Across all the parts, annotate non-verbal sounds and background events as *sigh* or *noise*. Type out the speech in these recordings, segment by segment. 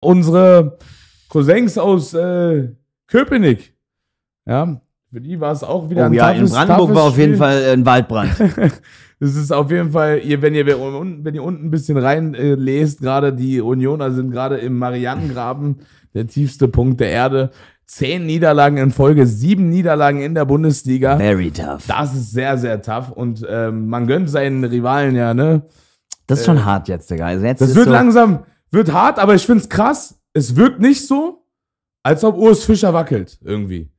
unsere Cousins aus äh, Köpenick. Ja, für die war es auch wieder oh, ein ja, toughes, in Brandenburg war auf jeden Fall äh, ein Waldbrand. *laughs* das ist auf jeden Fall, ihr, wenn, ihr, wenn ihr unten ein bisschen rein äh, lest, gerade die Unioner sind gerade im Marianengraben, der tiefste Punkt der Erde. Zehn Niederlagen in Folge, sieben Niederlagen in der Bundesliga. Very tough. Das ist sehr, sehr tough. Und ähm, man gönnt seinen Rivalen ja, ne? Das ist schon äh, hart jetzt, Digga. Also jetzt das wird so langsam, wird hart, aber ich find's krass. Es wirkt nicht so, als ob Urs Fischer wackelt irgendwie.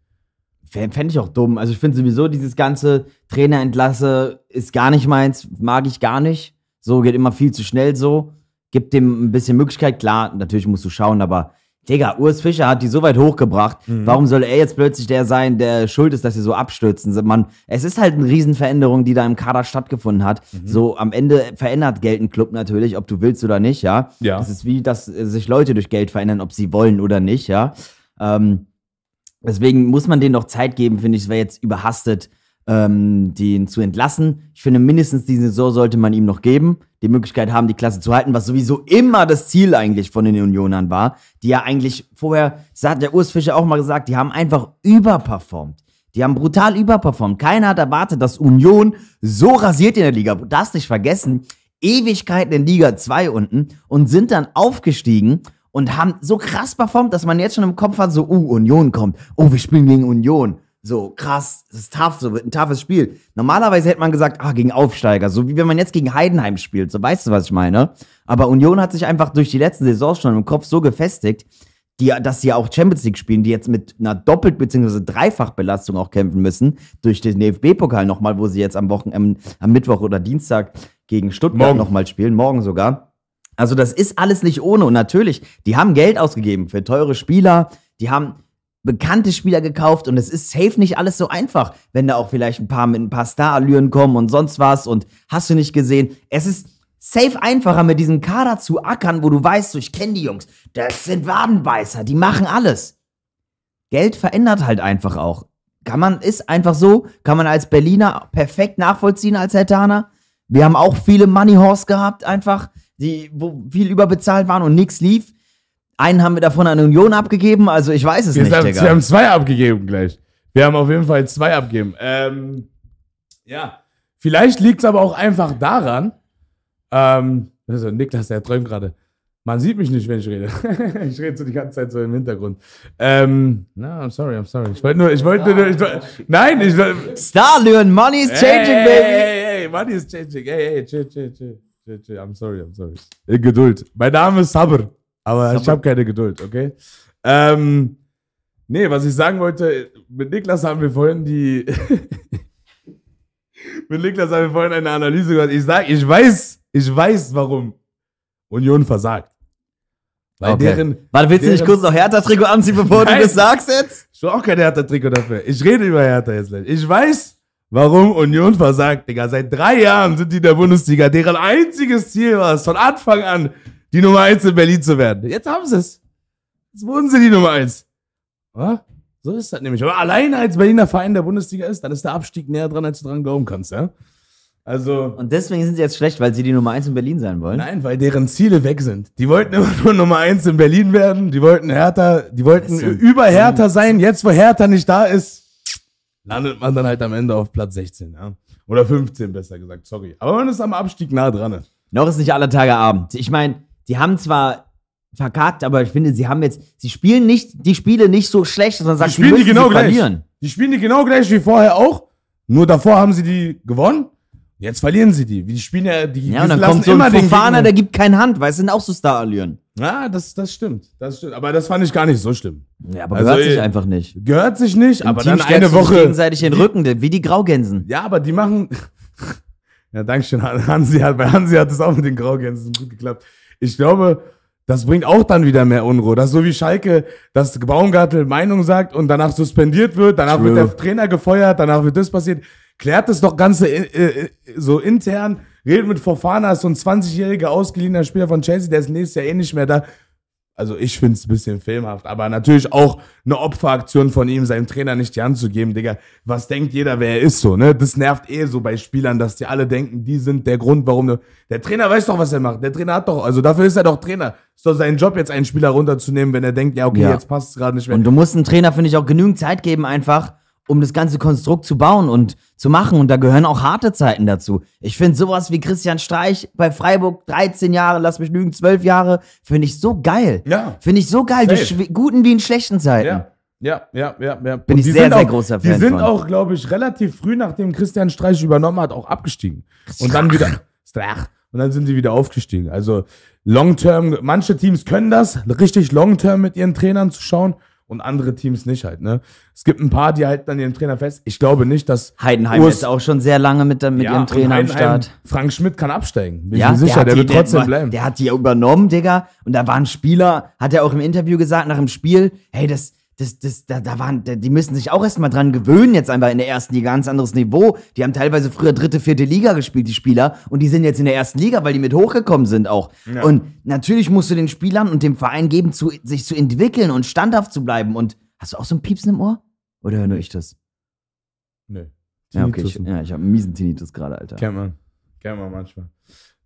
Fände ich auch dumm. Also ich finde sowieso dieses ganze Trainer entlasse ist gar nicht meins, mag ich gar nicht. So geht immer viel zu schnell so. Gibt dem ein bisschen Möglichkeit, klar, natürlich musst du schauen, aber Digga, Urs Fischer hat die so weit hochgebracht. Mhm. Warum soll er jetzt plötzlich der sein, der schuld ist, dass sie so abstürzen? Man, es ist halt eine Riesenveränderung, die da im Kader stattgefunden hat. Mhm. So am Ende verändert Geld ein Club natürlich, ob du willst oder nicht, ja. ja. Das ist wie, dass äh, sich Leute durch Geld verändern, ob sie wollen oder nicht, ja. Ähm, deswegen muss man denen doch Zeit geben, finde ich. Es wäre jetzt überhastet, ähm, den zu entlassen. Ich finde, mindestens diese Saison sollte man ihm noch geben, die Möglichkeit haben, die Klasse zu halten, was sowieso immer das Ziel eigentlich von den Unionern war, die ja eigentlich vorher, das hat der Urs Fischer auch mal gesagt, die haben einfach überperformt. Die haben brutal überperformt. Keiner hat erwartet, dass Union so rasiert in der Liga. Du darfst nicht vergessen, Ewigkeiten in Liga 2 unten und sind dann aufgestiegen und haben so krass performt, dass man jetzt schon im Kopf hat, so, uh, Union kommt. Oh, wir spielen gegen Union. So, krass, das ist tough, so wird ein toughes Spiel. Normalerweise hätte man gesagt, ah, gegen Aufsteiger, so wie wenn man jetzt gegen Heidenheim spielt, so weißt du, was ich meine. Aber Union hat sich einfach durch die letzten Saisons schon im Kopf so gefestigt, die, dass sie ja auch Champions League spielen, die jetzt mit einer doppelt- bzw. Dreifachbelastung auch kämpfen müssen, durch den DFB-Pokal nochmal, wo sie jetzt am Wochenende, am Mittwoch oder Dienstag gegen Stuttgart nochmal spielen, morgen sogar. Also, das ist alles nicht ohne. Und natürlich, die haben Geld ausgegeben für teure Spieler, die haben bekannte Spieler gekauft und es ist safe nicht alles so einfach, wenn da auch vielleicht ein paar mit ein paar Starallüren kommen und sonst was und hast du nicht gesehen. Es ist safe einfacher mit diesem Kader zu ackern, wo du weißt, so ich kenne die Jungs, das sind Wadenbeißer, die machen alles. Geld verändert halt einfach auch. Kann man, ist einfach so, kann man als Berliner perfekt nachvollziehen als Hertaner. Wir haben auch viele Money Horse gehabt, einfach, die, wo viel überbezahlt waren und nichts lief. Einen haben wir davon an Union abgegeben, also ich weiß es wir nicht. Haben, wir haben zwei abgegeben gleich. Wir haben auf jeden Fall zwei abgegeben. Ähm, ja, vielleicht liegt es aber auch einfach daran, ähm, also Niklas, der träumt gerade. Man sieht mich nicht, wenn ich rede. *laughs* ich rede so die ganze Zeit so im Hintergrund. Ähm, no, I'm sorry, I'm sorry. Ich wollte nur, ich wollte nur, ich wollte, nein, ich wollte. Starlöhren, money is changing, hey, baby. Hey, hey, hey, money is changing. Hey, hey, chill, chill, chill, chill, chill. I'm sorry, I'm sorry. Geduld. Mein Name ist Sabr. Aber ich habe keine Geduld, okay? Ähm, nee, was ich sagen wollte, mit Niklas haben wir vorhin die. *laughs* mit Niklas haben wir vorhin eine Analyse gehört. Ich sag, ich weiß, ich weiß, warum Union versagt. Weil okay. deren. Warte, willst deren, du nicht kurz noch Hertha-Trikot anziehen, bevor Nein. du das sagst jetzt? Ich will auch kein Hertha-Trikot dafür. Ich rede über Hertha jetzt gleich. Ich weiß, warum Union versagt, Digga. Seit drei Jahren sind die in der Bundesliga. Deren einziges Ziel war es, von Anfang an, die Nummer eins in Berlin zu werden. Jetzt haben sie es. Jetzt wurden sie die Nummer eins. Ja? So ist das nämlich. Aber alleine als Berliner Verein der Bundesliga ist, dann ist der Abstieg näher dran, als du dran glauben kannst. Ja? Also und deswegen sind sie jetzt schlecht, weil sie die Nummer eins in Berlin sein wollen? Nein, weil deren Ziele weg sind. Die wollten immer nur Nummer eins in Berlin werden. Die wollten härter, die wollten über Hertha sein. Jetzt, wo härter nicht da ist, landet man dann halt am Ende auf Platz 16. Ja? Oder 15, besser gesagt. Sorry. Aber man ist am Abstieg nah dran. Noch ist nicht aller Tage Abend. Ich meine, sie haben zwar verkackt, aber ich finde, sie haben jetzt, sie spielen nicht die Spiele nicht so schlecht, sondern sagen, die, die genau sie gleich. verlieren. Die spielen die genau gleich wie vorher auch, nur davor haben sie die gewonnen. Jetzt verlieren sie die. Die spielen ja, die ja, und dann kommt so immer ein Fahner, der gibt keine Hand, weil es sind auch so star Starallüren. Ja, das, das stimmt. Das stimmt. Aber das fand ich gar nicht so schlimm. Ja, aber also, gehört sich einfach nicht. Gehört sich nicht, Im aber Team dann eine Woche. gegenseitig den Rücken, wie die Graugänsen. Ja, aber die machen. *laughs* ja, danke schön. Hansi bei Hansi hat es auch mit den Graugänsen gut geklappt ich glaube, das bringt auch dann wieder mehr Unruhe. Das ist so wie Schalke, dass Baumgartel Meinung sagt und danach suspendiert wird, danach wird der Trainer gefeuert, danach wird das passiert. Klärt das doch Ganze äh, äh so intern. Redet mit Fofana, ist so ein 20-jähriger ausgeliehener Spieler von Chelsea, der ist nächstes Jahr eh nicht mehr da also ich finde es ein bisschen filmhaft, aber natürlich auch eine Opferaktion von ihm, seinem Trainer nicht die Hand zu geben, Digga. Was denkt jeder, wer er ist so, ne? Das nervt eh so bei Spielern, dass die alle denken, die sind der Grund, warum. Ne der Trainer weiß doch, was er macht. Der Trainer hat doch, also dafür ist er doch Trainer. Ist doch sein Job, jetzt einen Spieler runterzunehmen, wenn er denkt, ja, okay, ja. jetzt passt es gerade nicht mehr. Und du musst dem Trainer, finde ich, auch genügend Zeit geben, einfach um das ganze Konstrukt zu bauen und zu machen. Und da gehören auch harte Zeiten dazu. Ich finde sowas wie Christian Streich bei Freiburg 13 Jahre, lass mich lügen, 12 Jahre, finde ich so geil. Ja. Finde ich so geil, Safe. die guten wie in schlechten Zeiten. Ja. Ja, ja, ja, ja. Bin und ich sehr, sehr auch, großer Fan. Die sind von. auch, glaube ich, relativ früh, nachdem Christian Streich übernommen hat, auch abgestiegen. Und dann wieder. Strach. Und dann sind sie wieder aufgestiegen. Also long term, manche Teams können das, richtig long term mit ihren Trainern zu schauen und andere Teams nicht halt. Ne? Es gibt ein paar, die halten dann ihren Trainer fest. Ich glaube nicht, dass Heidenheim Urs, ist auch schon sehr lange mit, mit ja, ihrem Trainer am Start. Frank Schmidt kann absteigen. Bin ja, ich mir sicher, der, die, wird trotzdem der, bleiben. Der hat die übernommen, Digga. Und da waren Spieler, hat er auch im Interview gesagt nach dem Spiel, hey, das das, das, da, da waren, die müssen sich auch erstmal dran gewöhnen, jetzt einfach in der ersten Liga, ganz anderes Niveau. Die haben teilweise früher dritte, vierte Liga gespielt, die Spieler, und die sind jetzt in der ersten Liga, weil die mit hochgekommen sind auch. Ja. Und natürlich musst du den Spielern und dem Verein geben, zu, sich zu entwickeln und standhaft zu bleiben. Und hast du auch so ein Piepsen im Ohr? Oder höre nur ich das? Nö. Nee. Ja, okay, ich, ja, ich habe einen miesen Tinnitus gerade, Alter. Kennt man. Kennt man manchmal.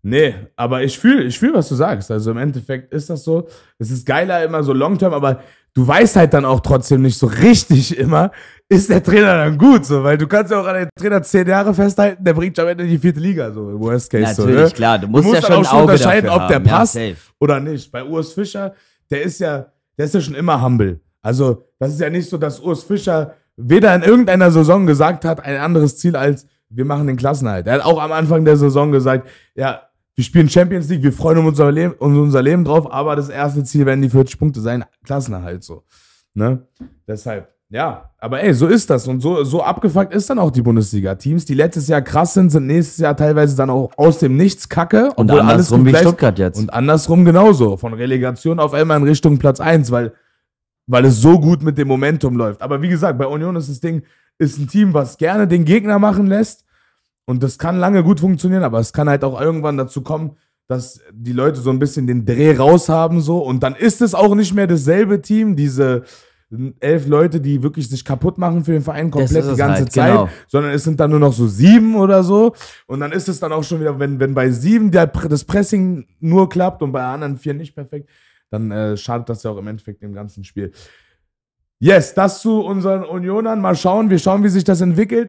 Nee, aber ich fühle, ich fühl, was du sagst. Also im Endeffekt ist das so. Es ist geiler immer so Long-Term, aber du weißt halt dann auch trotzdem nicht so richtig immer, ist der Trainer dann gut, so, weil du kannst ja auch an den Trainer zehn Jahre festhalten, der bringt am Ende in die vierte Liga, so im Worst Case. Natürlich, so, ne? klar, du musst, du musst ja schon, auch schon unterscheiden, ob der haben. passt ja, oder nicht. Bei Urs Fischer, der ist ja, der ist ja schon immer humble. Also, das ist ja nicht so, dass Urs Fischer weder in irgendeiner Saison gesagt hat, ein anderes Ziel als wir machen den Klassenhalt. Er hat auch am Anfang der Saison gesagt, ja, wir spielen Champions League, wir freuen uns unser Leben, um unser Leben drauf, aber das erste Ziel werden die 40 Punkte sein, Klassenerhalt so. Ne? Deshalb, ja, aber ey, so ist das und so, so abgefuckt ist dann auch die Bundesliga. Teams, die letztes Jahr krass sind, sind nächstes Jahr teilweise dann auch aus dem Nichts kacke. Und andersrum alles wie Stuttgart jetzt. Und andersrum genauso, von Relegation auf einmal in Richtung Platz 1, weil, weil es so gut mit dem Momentum läuft. Aber wie gesagt, bei Union ist das Ding, ist ein Team, was gerne den Gegner machen lässt, und das kann lange gut funktionieren, aber es kann halt auch irgendwann dazu kommen, dass die Leute so ein bisschen den Dreh raus haben so und dann ist es auch nicht mehr dasselbe Team, diese elf Leute, die wirklich sich kaputt machen für den Verein komplett die ganze halt, Zeit, genau. sondern es sind dann nur noch so sieben oder so und dann ist es dann auch schon wieder, wenn, wenn bei sieben der, das Pressing nur klappt und bei anderen vier nicht perfekt, dann äh, schadet das ja auch im Endeffekt dem ganzen Spiel. Yes, das zu unseren Unionern. Mal schauen, wir schauen, wie sich das entwickelt.